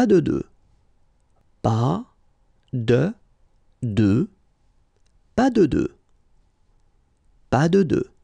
pas de deux. Pas de deux. Pas de deux. Pas de deux.